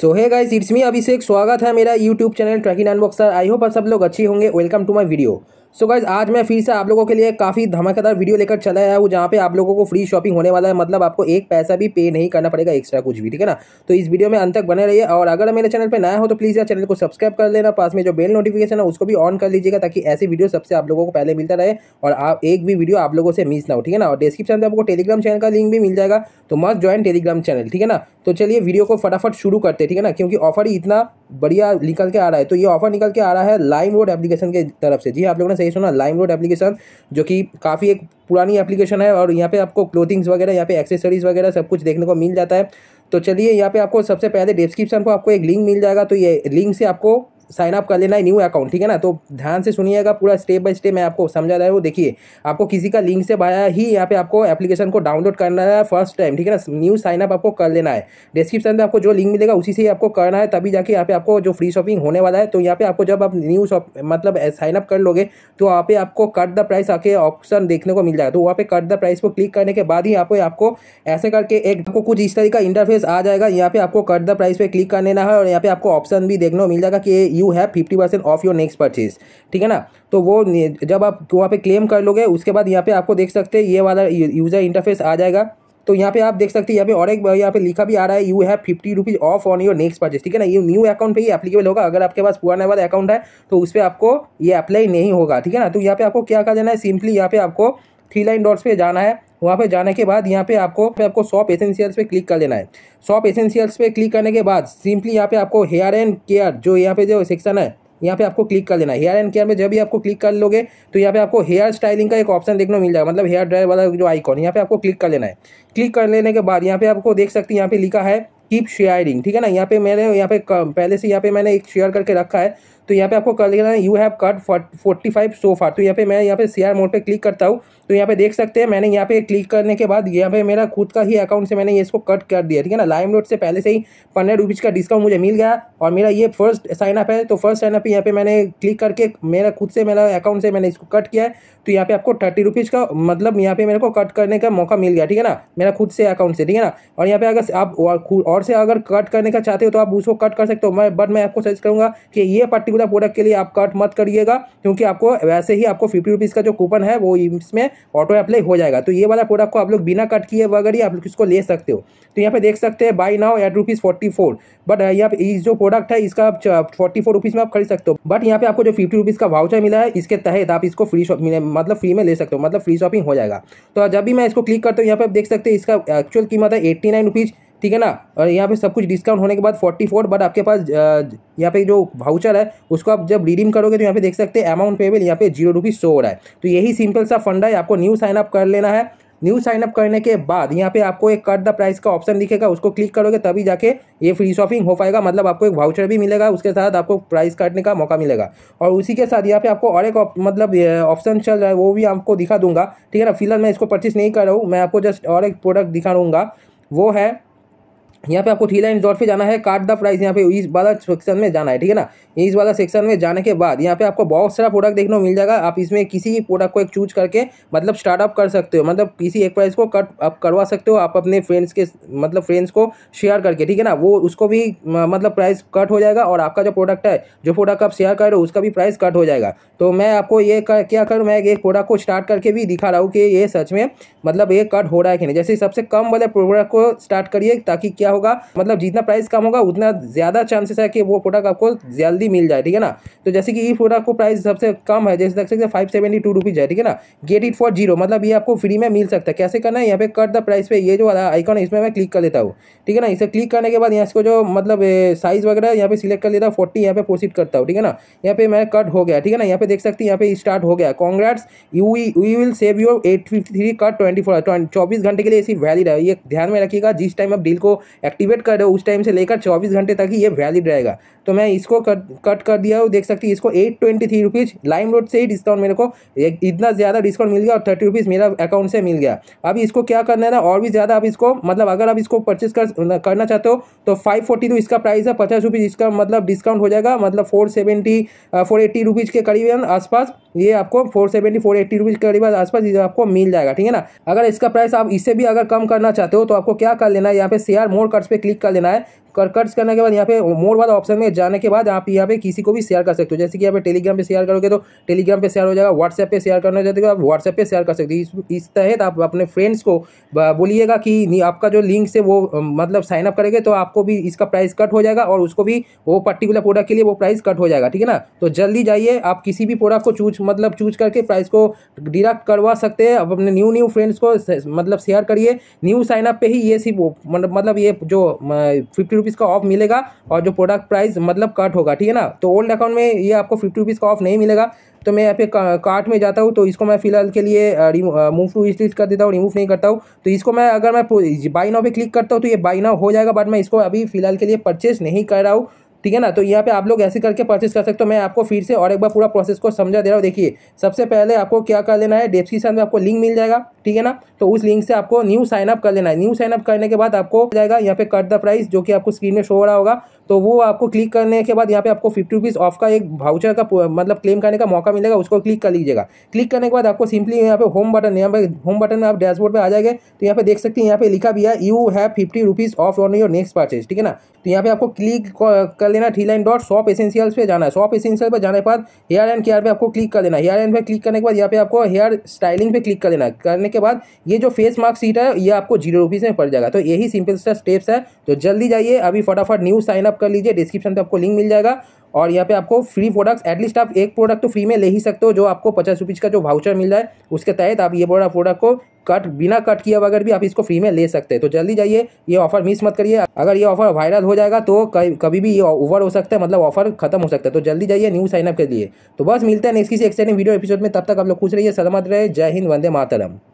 सो है guys it's me अभिषेक स्वागत है मेरा YouTube channel tracking unboxer I hope आप सब लोग अच्छी होंगे welcome to my video so so guys आज मैं फिर से आप लोगों के लिए काफ़ी धमाकेदार वीडियो लेकर चला आया हूँ जहाँ पे आप लोगों को फ्री शॉपिंग होने वाला है मतलब आपको एक पैसा भी पे नहीं करना पड़ेगा एक्स्ट्रा कुछ भी ठीक है ना तो इस वीडियो में अंत तक बने रहिए और अगर मेरे चैनल पे नया हो तो प्लीज़ यार चैनल को सब्सक्राइब कर लेना पास में जो बेल नोटिफिकेशन है उसको भी ऑन कर लीजिएगा ताकि ऐसी वीडियो सबसे आप लोगों को पहले मिलता रहे और आप एक भी वीडियो आप लोगों से मिस ना हो ठीक है ना और डिस्क्रिप्शन में आपको टेलीग्राम चैनल का लिंक भी मिल जाएगा तो मस्ट ज्वाइन टेलीग्राम चैनल ठीक है ना तो चलिए वीडियो को फटाफट शुरू करते ठीक है ना क्योंकि ऑफर इतना बढ़िया निकल के आ रहा है तो ये ऑफर निकल के आ रहा है लाइम रोड एप्लीकेशन के तरफ से जी हाँ, आप लोगों ने सही सुना लाइम रोड एप्लीकेशन जो कि काफ़ी एक पुरानी एप्लीकेशन है और यहाँ पे आपको क्लोथिंग्स वगैरह यहाँ पे एक्सेसरीज वगैरह सब कुछ देखने को मिल जाता है तो चलिए यहाँ पे आपको सबसे पहले डिस्क्रिप्शन को आपको एक लिंक मिल जाएगा तो ये लिंक से आपको साइन अप कर लेना है न्यू अकाउंट ठीक है ना तो ध्यान से सुनिएगा पूरा स्टेप बाय स्टेप मैं आपको समझा रहा हूँ देखिए आपको किसी का लिंक से भाया ही यहाँ पे आपको एप्लीकेशन को डाउनलोड करना है फर्स्ट टाइम ठीक है ना न्यू साइन अप आपको कर लेना है डिस्क्रिप्शन में आपको जो लिंक मिलेगा उसी से ही आपको करना है तभी जाके यहाँ पे आपको जो फ्री शॉपिंग होने वाला है तो यहाँ पे आपको जब आप न्यू शॉप मतलब साइन अप कर लोगे तो वहाँ पे आपको कट द प्राइस आके ऑप्शन देखने को मिल जाएगा तो वहाँ पे कट द प्राइस को क्लिक करने के बाद ही यहाँ पे आपको ऐसे करके एक आपको कुछ इस तरह का इंटरफेस आ जाएगा यहाँ पे आपको कट द प्राइस पे क्लिक कर लेना है और यहाँ पे आपको ऑप्शन भी देखने को मिल जाएगा कि you have fifty percent off your next purchase ठीक है ना तो वो जब आप वहाँ पे क्लेम कर लोगे उसके बाद यहाँ पे आपको देख सकते हैं ये वाला यूज़र इंटरफेस आ जाएगा तो यहाँ पे आप देख सकते हैं यहाँ पे और एक यहाँ पे लिखा भी आ रहा है you have fifty rupees off on your next purchase ठीक है ना ये न्यू अकाउंट पे ही एप्लीकेबल होगा अगर आपके पास पुराने वाला अकाउंट है तो उस पर आपको ये अप्लाई नहीं होगा ठीक है ना तो यहाँ पे आपको क्या कर देना है सिंपली यहाँ पे आपको थ्री लाइन डॉट्स पे जाना है वहाँ पे जाने के बाद यहाँ पे आपको पे आपको शॉप एसेंशियल्स पे क्लिक कर लेना है शॉप एसेंशियल्स पे क्लिक करने के बाद सिंपली यहाँ पे आपको हेयर एंड केयर जो यहाँ पे जो सेक्शन है यहाँ पे आपको क्लिक कर लेना है हेयर एंड केयर में जब भी आपको क्लिक कर लोगे तो यहाँ पे आपको हेयर स्टाइलिंग का एक ऑप्शन देखने को मिल जाएगा मतलब हेयर ड्रायर वाला जो आइकॉन यहाँ पे आपको क्लिक कर लेना है क्लिक कर लेने के बाद यहाँ पे आपको देख सकते हैं यहाँ पे लिखा है कीप शेयरिंग ठीक है ना यहाँ पे मैंने यहाँ पे पहले से यहाँ पे मैंने एक शेयर करके रखा है तो यहाँ पे आपको कर लेना you have cut forty five so far तो यहाँ पे मैं यहाँ पे सीआर मोड पर क्लिक करता हूँ तो यहाँ पे देख सकते हैं मैंने यहाँ पे क्लिक करने के बाद यहाँ पे मेरा खुद का ही अकाउंट से मैंने ये इसको कट कर दिया ठीक है ना लाइम रोड से पहले से ही पंद्रह रुपीज़ का डिस्काउंट मुझे मिल गया और मेरा ये फर्स्ट साइनअप है तो फर्स्ट साइनअप यहाँ पे मैंने क्लिक करके मेरा खुद से मेरा अकाउंट से मैंने इसको कट किया है तो यहाँ पे आपको थर्टी रुपीज़ का मतलब यहाँ पे मेरे को कट करने का मौका मिल गया ठीक है ना मेरा खुद से अकाउंट से ठीक है ना और यहाँ पे अगर आप और से अगर कट करने का चाहते हो तो आप उसको कट कर सकते हो मैं बट मैं आपको सजेस्ट करूँगा कि ये पर्टिकुलर पूरा प्रोडक्ट के लिए आप कट मत करिएगा क्योंकि आपको वैसे ही आपको फिफ्टी रुपीज़ का जो कूपन है वो इसमें ऑटो अप्लाई हो जाएगा तो ये वाला प्रोडक्ट को आप लोग बिना कट किए वगैरह ही आप इसको ले सकते हो तो यहाँ पे देख सकते हैं buy now at rupees forty four but यहाँ पे जो प्रोडक्ट है इसका आप फोर्टी फोर रुपीज़ में आप खरीद सकते हो बट यहाँ पे आपको जो फिफ्टी रुपीज़ का वाउचर मिला है इसके तहत आप इसको फ्री शॉप मतलब फ्री में ले सकते हो मतलब फ्री शॉपिंग हो जाएगा तो जब भी मैं इसको क्लिक करता हूँ यहाँ पे आप देख सकते हैं इसका एक्चुअल कीमत है एट्टी नाइन रुपीज़ ठीक है ना और यहाँ पे सब कुछ डिस्काउंट होने के बाद फोर्टी फोर बट आपके पास यहाँ पे जो भाउचर है उसको आप जब रिडीम करोगे तो यहाँ पे देख सकते हैं अमाउंट पेबल यहाँ पे जीरो रुपीज़ शो हो रहा है तो यही सिंपल सा फंडा है आपको न्यू साइनअप कर लेना है न्यू साइनअप करने के बाद यहाँ पे आपको एक कट द प्राइस का ऑप्शन दिखेगा उसको क्लिक करोगे तभी जाके ये फ्री शॉपिंग हो पाएगा मतलब आपको एक वाउचर भी मिलेगा उसके साथ आपको प्राइस काटने का मौका मिलेगा और उसी के साथ यहाँ पे आपको और एक मतलब ऑप्शन चल रहा है वो भी आपको दिखा दूंगा ठीक है ना फिलहाल मैं इसको परचेस नहीं कर रहा हूँ मैं आपको जस्ट और एक प्रोडक्ट दिखा दूँगा वो है यहाँ पे आपको ठीला लाइन पे जाना है काट द प्राइस यहाँ पे इस वाला सेक्शन में जाना है ठीक है ना इस वाला सेक्शन में जाने के बाद यहाँ पे आपको बहुत सारा प्रोडक्ट देखने को मिल जाएगा आप इसमें किसी भी प्रोडक्ट को एक चूज करके मतलब स्टार्टअप कर सकते हो मतलब किसी एक प्राइस को कट आप करवा सकते हो आप अपने फ्रेंड्स के मतलब फ्रेंड्स को शेयर करके ठीक है ना वो उसको भी मतलब प्राइस कट हो जाएगा और आपका जो प्रोडक्ट है जो प्रोडक्ट आप शेयर कर रहे हो उसका भी प्राइस कट हो जाएगा तो मैं आपको ये क्या करूँ मैं एक प्रोडक्ट को स्टार्ट करके भी दिखा रहा हूँ कि ये सच में मतलब ये कट हो रहा है कि नहीं जैसे सबसे कम वाले प्रोडक्ट को स्टार्ट करिए ताकि क्या क्या होगा मतलब जितना प्राइस कम होगा उतना ज़्यादा चांसेस है कि वो प्रोडक्ट आपको जल्दी मिल जाए ठीक है ना तो जैसे कि इस प्रोडक्ट को प्राइस सबसे कम है जैसे देख सकते हैं फाइव सेवेंटी टू रुपीज़ है ठीक है ना गेट इट फॉर जीरो मतलब ये आपको फ्री में मिल सकता है कैसे करना है यहाँ पे कट द प्राइस पे ये जो आइकॉन है इसमें मैं क्लिक कर लेता हूँ ठीक है ना इसे क्लिक करने के बाद यहाँ इसको जो मतलब साइज़ वगैरह यहाँ पे सिलेक्ट कर लेता हूँ फोर्टी यहाँ पे प्रोसीड करता हूँ ठीक है ना यहाँ पे मैं कट हो गया ठीक है ना यहाँ पे देख सकते हैं यहाँ पे स्टार्ट हो गया congrats you we will save your at fifty three cut twenty four चौबीस घंटे के लिए इसी वैलिड है ये ध्यान में रखिएगा जिस टाइम आप डील को एक्टिवेट कर रहे हो उस टाइम से लेकर चौबीस घंटे तक ही ये वैलिड रहेगा तो मैं इसको कट कट कर दिया हूँ देख सकती है इसको at twenty three rupees LimeRoad से ही डिस्काउंट मेरे को इतना ज़्यादा डिस्काउंट मिल गया और थर्टी रुपीज़ मेरा अकाउंट से मिल गया अभी इसको क्या करना है ना और भी ज़्यादा आप इसको मतलब अगर आप इसको परचेस कर करना चाहते हो तो फाइव फोर्टी तो इसका प्राइस है पचास रुपीज़ इसका मतलब डिस्काउंट हो जाएगा मतलब four seventy four eighty rupees के आस आसपास ये आपको four seventy four eighty rupees के करीब आसपास ये आपको मिल जाएगा ठीक है ना अगर इसका प्राइस आप इससे भी अगर कम करना चाहते हो तो आपको क्या कर लेना है यहाँ पे शेयर मोर कार्ड्स पे क्लिक कर देना है कर कर्ज करने के बाद यहाँ पे मोर वाला ऑप्शन में जाने के बाद आप यहाँ पे किसी को भी शेयर कर सकते हो जैसे कि यहाँ पे टेलीग्राम पे शेयर करोगे तो टेलीग्राम पे शेयर हो जाएगा व्हाट्सएप पे शेयर करना चाहते हो आप व्हाट्सएप पे शेयर कर सकते हो इस, इस तहत आप अपने फ्रेंड्स को बोलिएगा कि आपका जो लिंक है वो मतलब साइनअप करेंगे तो आपको भी इसका प्राइस कट हो जाएगा और उसको भी वो पर्टिकुलर प्रोडक्ट के लिए वो प्राइस कट हो जाएगा ठीक है ना तो जल्दी जाइए आप किसी भी प्रोडक्ट को चूज मतलब चूज करके प्राइस को डिडक्ट करवा सकते हैं आप अपने न्यू न्यू फ्रेंड्स को मतलब शेयर करिए न्यू साइनअप पर ही ये सिर्फ मतलब ये जो फिफ्टी फिफ्टी का ऑफ मिलेगा और जो प्रोडक्ट प्राइस मतलब कट होगा ठीक है ना तो ओल्ड अकाउंट में ये आपको फिफ्टी का ऑफ नहीं मिलेगा तो मैं यहाँ पे कार्ट में जाता हूँ तो इसको मैं फिलहाल के लिए रिमूव टू लिस्ट कर देता हूँ रिमूव नहीं करता हूँ तो इसको मैं अगर मैं बाई नाव पे क्लिक करता हूँ तो ये बाई नाव हो जाएगा बट मैं इसको अभी फिलहाल के लिए परचेस नहीं कर रहा हूँ ठीक है ना तो यहाँ पे आप लोग ऐसे करके परचेस कर सकते हो मैं आपको फिर से और एक बार पूरा प्रोसेस को समझा दे रहा हूँ देखिए सबसे पहले आपको क्या कर लेना है डिस्क्रिप्शन में आपको लिंक मिल जाएगा ठीक है ना तो उस लिंक से आपको न्यू साइनअप कर लेना है न्यू साइनअप करने के बाद आपको जाएगा यहाँ पे कट द प्राइस जो कि आपको स्क्रीन में शो हो रहा होगा तो वो आपको क्लिक करने के बाद यहाँ पे आपको फिफ्टी रुपीज़ ऑफ का एक भाउचर का मतलब क्लेम करने का मौका मिलेगा उसको क्लिक कर लीजिएगा क्लिक करने के बाद आपको सिंपली यहाँ पे होम बटन यहाँ पे होम बटन में आप डैशबोर्ड पर आ जाएंगे तो यहाँ पे देख सकते हैं यहाँ पे लिखा भी है you have fifty rupees off on your next purchase ठीक है ना तो यहाँ पे आपको क्लिक कर डाल देना three line dot shop essentials पे जाना है शॉप एसेंशियल पर जाने के बाद हेयर एंड केयर पे आपको क्लिक कर देना हेयर एंड पे क्लिक करने के बाद यहाँ पे आपको हेयर स्टाइलिंग पे क्लिक कर देना करने के बाद ये जो फेस मार्क सीट है ये आपको जीरो रुपीज़ में पड़ जाएगा तो यही सिंपल सा स्टेप्स है तो जल्दी जाइए अभी फटाफट न्यू साइन अप कर लीजिए डिस्क्रिप्शन पर आपको लिंक मिल जाएगा और यहाँ पे आपको फ्री प्रोडक्ट्स एटलीस्ट आप एक प्रोडक्ट तो फ्री में ले ही सकते हो जो आपको पचास रुपीज़ का जो वाउचर मिल रहा है उसके तहत आप ये बड़ा प्रोडक्ट को कट बिना कट किए बगैर भी आप इसको फ्री में ले सकते हैं तो जल्दी जाइए ये ऑफर मिस मत करिए अगर ये ऑफर वायरल हो जाएगा तो कभी भी ये ओवर हो सकता है मतलब ऑफर खत्म हो सकता है तो जल्दी जाइए न्यू साइनअप के लिए तो बस मिलते हैं नेक्स्ट किसी एक्सटेंडिंग वीडियो एपिसोड में तब तक आप लोग खुश रहिए सलामत रहे जय हिंद वंदे मातरम